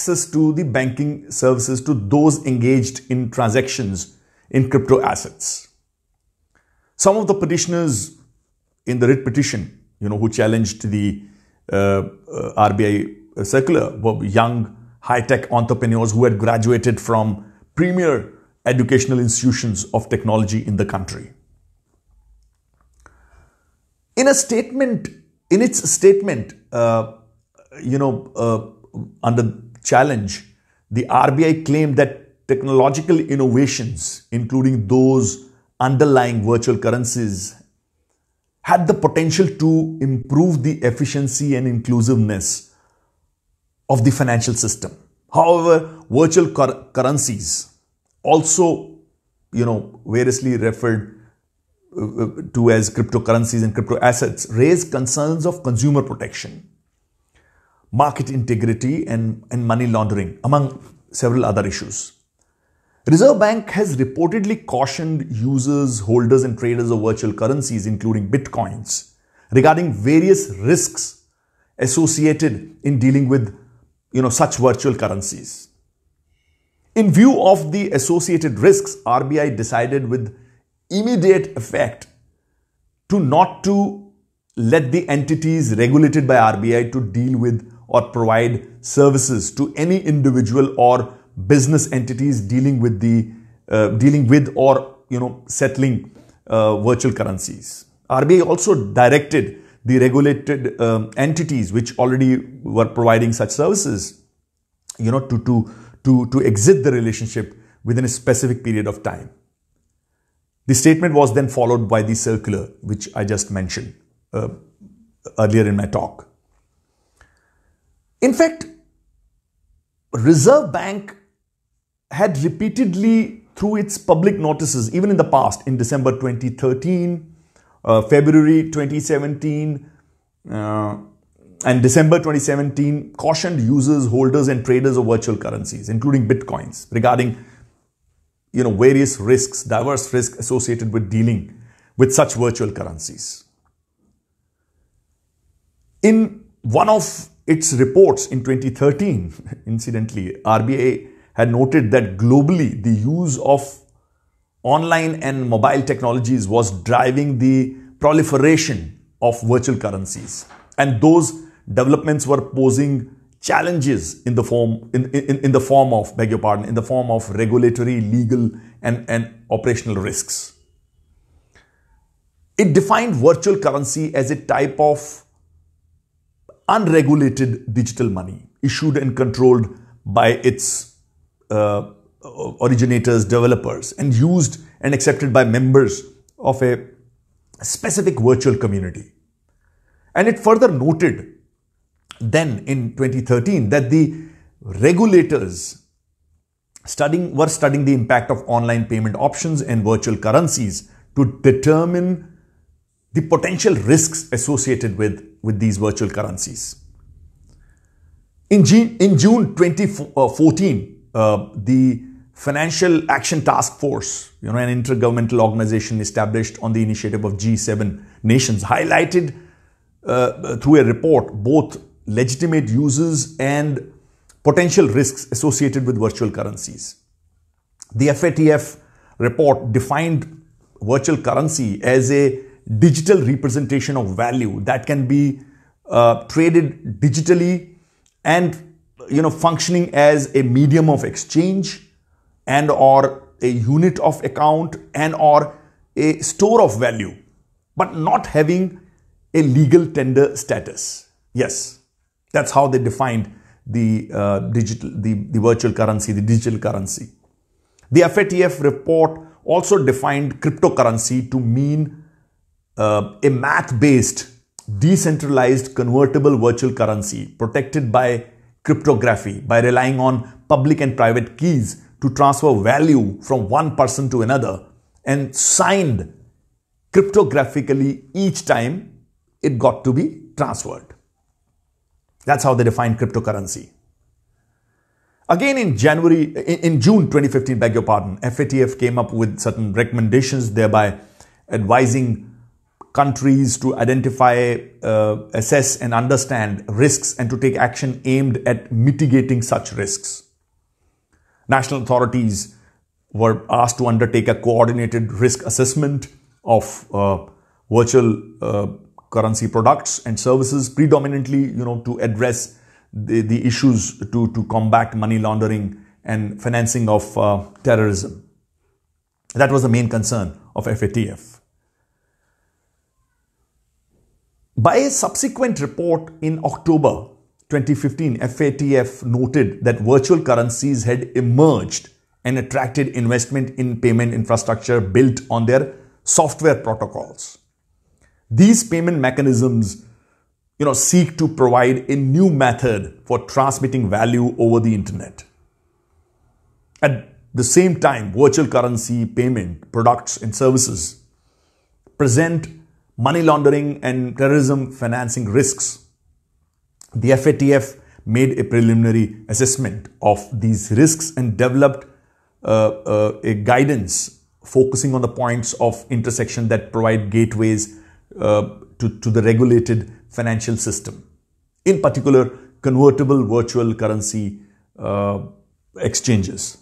access to the banking services to those engaged in transactions in crypto assets. Some of the petitioners in the writ petition, you know, who challenged the uh, uh, RBI circular were young high-tech entrepreneurs who had graduated from premier educational institutions of technology in the country. In a statement, in its statement, uh, you know, uh, under challenge the RBI claimed that technological innovations, including those underlying virtual currencies, had the potential to improve the efficiency and inclusiveness of the financial system. However, virtual cur- currencies, also you know variously referred uh, uh, to as cryptocurrencies and crypto assets, raise concerns of consumer protection market integrity, and, and money laundering, among several other issues. Reserve Bank has reportedly cautioned users, holders, and traders of virtual currencies, including bitcoins, regarding various risks associated in dealing with you know, such virtual currencies. In view of the associated risks, RBI decided with immediate effect to not to let the entities regulated by RBI to deal with or provide services to any individual or business entities dealing with the uh, dealing with or you know settling uh, virtual currencies. RBI also directed the regulated um, entities which already were providing such services, you know, to to to to exit the relationship within a specific period of time. The statement was then followed by the circular, which I just mentioned uh, earlier in my talk. In fact, Reserve Bank had repeatedly through its public notices, even in the past, in December 2013, uh, February 2017, uh, and December 2017, cautioned users, holders, and traders of virtual currencies, including bitcoins, regarding you know various risks, diverse risks associated with dealing with such virtual currencies. In one of its reports in 2013, incidentally, RBA had noted that globally the use of online and mobile technologies was driving the proliferation of virtual currencies. And those developments were posing challenges in the form in, in, in the form of beg your pardon in the form of regulatory legal and, and operational risks it defined virtual currency as a type of unregulated digital money issued and controlled by its uh, originators, developers, and used and accepted by members of a specific virtual community. And it further noted then in 2013 that the regulators studying, were studying the impact of online payment options and virtual currencies to determine the potential risks associated with, with these virtual currencies. In, G in June 2014, uh, the Financial Action Task Force, you know, an intergovernmental organization established on the initiative of G7 nations, highlighted uh, through a report both legitimate uses and potential risks associated with virtual currencies. The FATF report defined virtual currency as a digital representation of value that can be uh, traded digitally and you know functioning as a medium of exchange and or a unit of account and or a store of value but not having a legal tender status yes that's how they defined the uh, digital the, the virtual currency the digital currency the FATF report also defined cryptocurrency to mean uh, a math based decentralized convertible virtual currency protected by cryptography by relying on public and private keys to transfer value from one person to another and signed cryptographically each time it got to be transferred. That's how they define cryptocurrency. Again, in January, in June 2015, beg your pardon, FATF came up with certain recommendations, thereby advising countries to identify, uh, assess, and understand risks and to take action aimed at mitigating such risks. National authorities were asked to undertake a coordinated risk assessment of uh, virtual uh, currency products and services, predominantly, you know, to address the, the issues to, to combat money laundering and financing of uh, terrorism. That was the main concern of FATF. By a subsequent report in October 2015, FATF noted that virtual currencies had emerged and attracted investment in payment infrastructure built on their software protocols. These payment mechanisms you know, seek to provide a new method for transmitting value over the internet. At the same time, virtual currency payment products and services present money laundering and terrorism financing risks. The FATF made a preliminary assessment of these risks and developed uh, uh, a guidance focusing on the points of intersection that provide gateways uh, to, to the regulated financial system. In particular, convertible virtual currency uh, exchanges.